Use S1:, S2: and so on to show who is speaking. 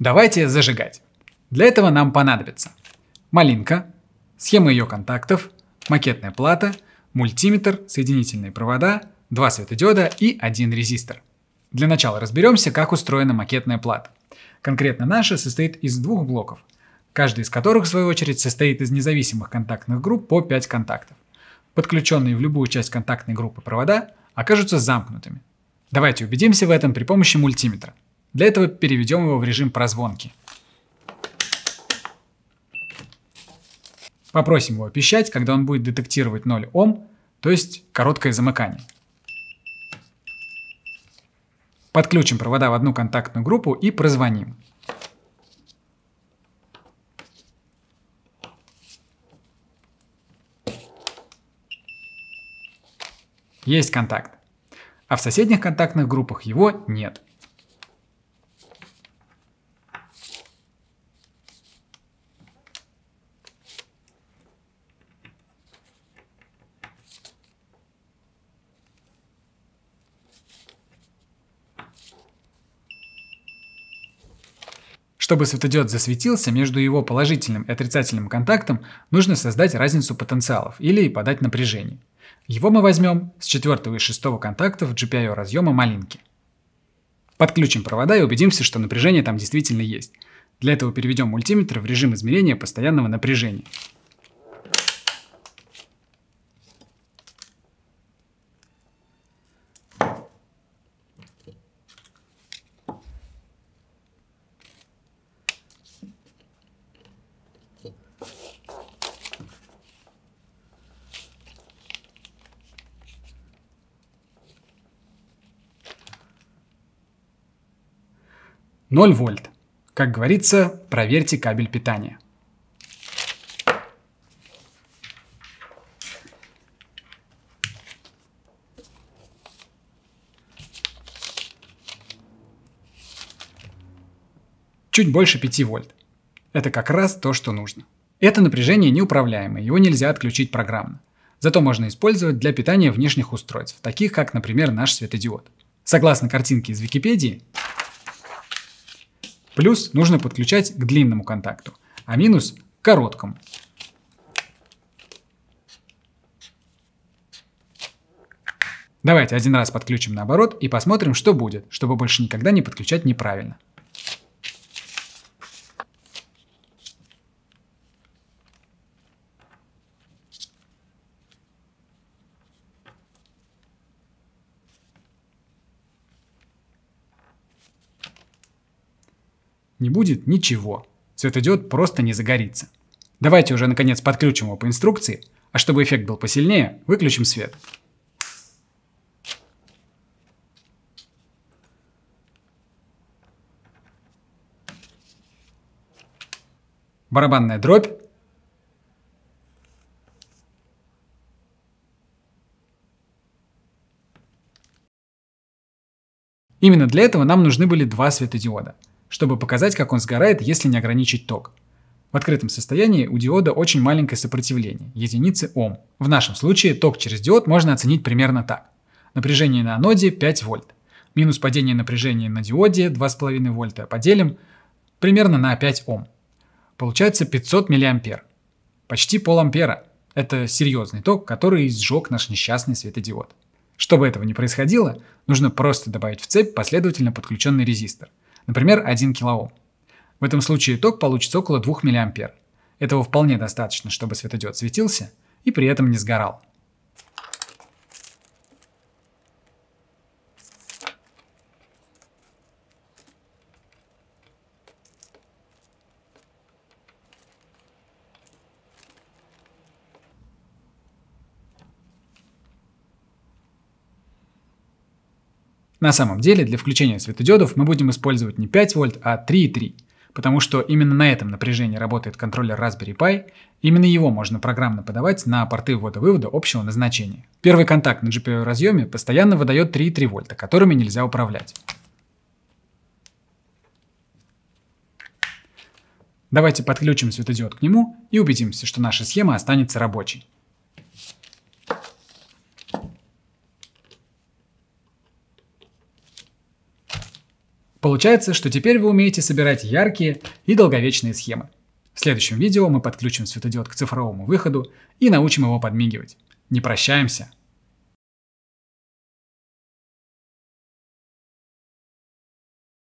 S1: Давайте зажигать. Для этого нам понадобится малинка, схема ее контактов, макетная плата, мультиметр, соединительные провода, два светодиода и один резистор. Для начала разберемся, как устроена макетная плата. Конкретно наша состоит из двух блоков, каждый из которых, в свою очередь, состоит из независимых контактных групп по 5 контактов. Подключенные в любую часть контактной группы провода окажутся замкнутыми. Давайте убедимся в этом при помощи мультиметра. Для этого переведем его в режим прозвонки. Попросим его пищать, когда он будет детектировать 0 Ом, то есть короткое замыкание. Подключим провода в одну контактную группу и прозвоним. Есть контакт. А в соседних контактных группах его нет. Чтобы светодиод засветился, между его положительным и отрицательным контактом нужно создать разницу потенциалов или подать напряжение. Его мы возьмем с 4 и 6 контактов GPIO разъема малинки. Подключим провода и убедимся, что напряжение там действительно есть. Для этого переведем мультиметр в режим измерения постоянного напряжения. 0 вольт. Как говорится, проверьте кабель питания. Чуть больше 5 вольт. Это как раз то, что нужно. Это напряжение неуправляемое, его нельзя отключить программно. Зато можно использовать для питания внешних устройств, таких как, например, наш светодиод. Согласно картинке из Википедии, Плюс нужно подключать к длинному контакту, а минус – к короткому. Давайте один раз подключим наоборот и посмотрим, что будет, чтобы больше никогда не подключать неправильно. не будет ничего. Светодиод просто не загорится. Давайте уже наконец подключим его по инструкции, а чтобы эффект был посильнее, выключим свет. барабанная дробь. Именно для этого нам нужны были два светодиода чтобы показать, как он сгорает, если не ограничить ток. В открытом состоянии у диода очень маленькое сопротивление – единицы Ом. В нашем случае ток через диод можно оценить примерно так. Напряжение на аноде 5 вольт. Минус падение напряжения на диоде 2,5 вольта поделим примерно на 5 Ом. Получается 500 миллиампер. Почти пол ампера. Это серьезный ток, который сжег наш несчастный светодиод. Чтобы этого не происходило, нужно просто добавить в цепь последовательно подключенный резистор – например, 1 кОм. В этом случае ток получится около 2 мА. Этого вполне достаточно, чтобы светодиод светился и при этом не сгорал. На самом деле для включения светодиодов мы будем использовать не 5 вольт, а 3,3, потому что именно на этом напряжении работает контроллер Raspberry Pi, именно его можно программно подавать на порты ввода-вывода общего назначения. Первый контакт на GPIO-разъеме постоянно выдает 3,3 вольта, которыми нельзя управлять. Давайте подключим светодиод к нему и убедимся, что наша схема останется рабочей. Получается, что теперь вы умеете собирать яркие и долговечные схемы. В следующем видео мы подключим светодиод к цифровому выходу и научим его подмигивать. Не прощаемся!